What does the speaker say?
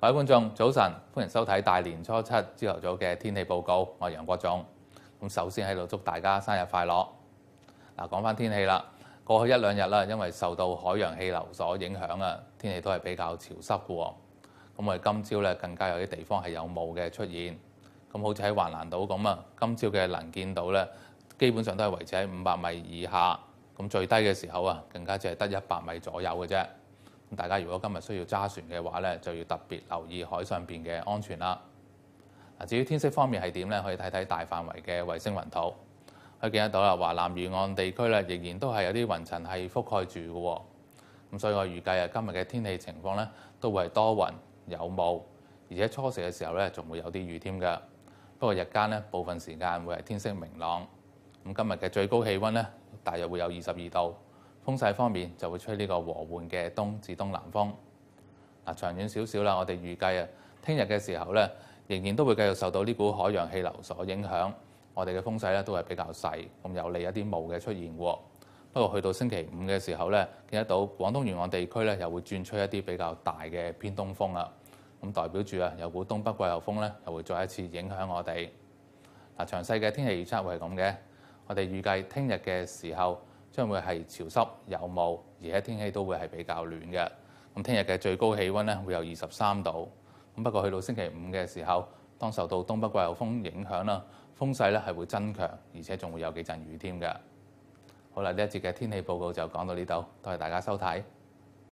各位觀眾，早晨，歡迎收睇大年初七朝頭早嘅天氣報告，我係楊國忠。咁首先喺度祝大家生日快樂。嗱，講翻天氣啦，過去一兩日啦，因為受到海洋氣流所影響啊，天氣都係比較潮濕嘅喎。咁我哋今朝咧更加有啲地方係有霧嘅出現。咁好似喺環南島咁啊，今朝嘅能見度咧基本上都係維持喺五百米以下。咁最低嘅時候啊，更加只係得一百米左右嘅啫。大家如果今日需要揸船嘅話咧，就要特別留意海上邊嘅安全啦。嗱，至於天色方面係點咧，可以睇睇大範圍嘅衛星雲圖，可以見得到啦。華南沿岸地區咧，仍然都係有啲雲層係覆蓋住嘅。咁所以我預計啊，今日嘅天氣情況咧都會係多雲有霧，而且初時嘅時候咧仲會有啲雨添嘅。不過日間咧部分時間會係天色明朗。咁今日嘅最高氣温咧大約會有二十二度。風勢方面就會吹呢個和緩嘅東至東南風。嗱，長遠少少啦，我哋預計啊，聽日嘅時候咧，仍然都會繼續受到呢股海洋氣流所影響，我哋嘅風勢咧都係比較細，咁有利一啲霧嘅出現喎。不過去到星期五嘅時候咧，見得到廣東沿岸地區咧又會轉吹一啲比較大嘅偏東風啦，咁代表住啊有股東北季候風咧又會再一次影響我哋。嗱，詳細嘅天氣預測係咁嘅，我哋預計聽日嘅時候。將會係潮濕有霧，而且天氣都會係比較暖嘅。咁聽日嘅最高氣温咧會有二十三度。咁不過去到星期五嘅時候，當受到東北季候風影響啦，風勢咧係會增強，而且仲會有幾陣雨添嘅。好啦，呢一節嘅天氣報告就講到呢度，多謝大家收睇。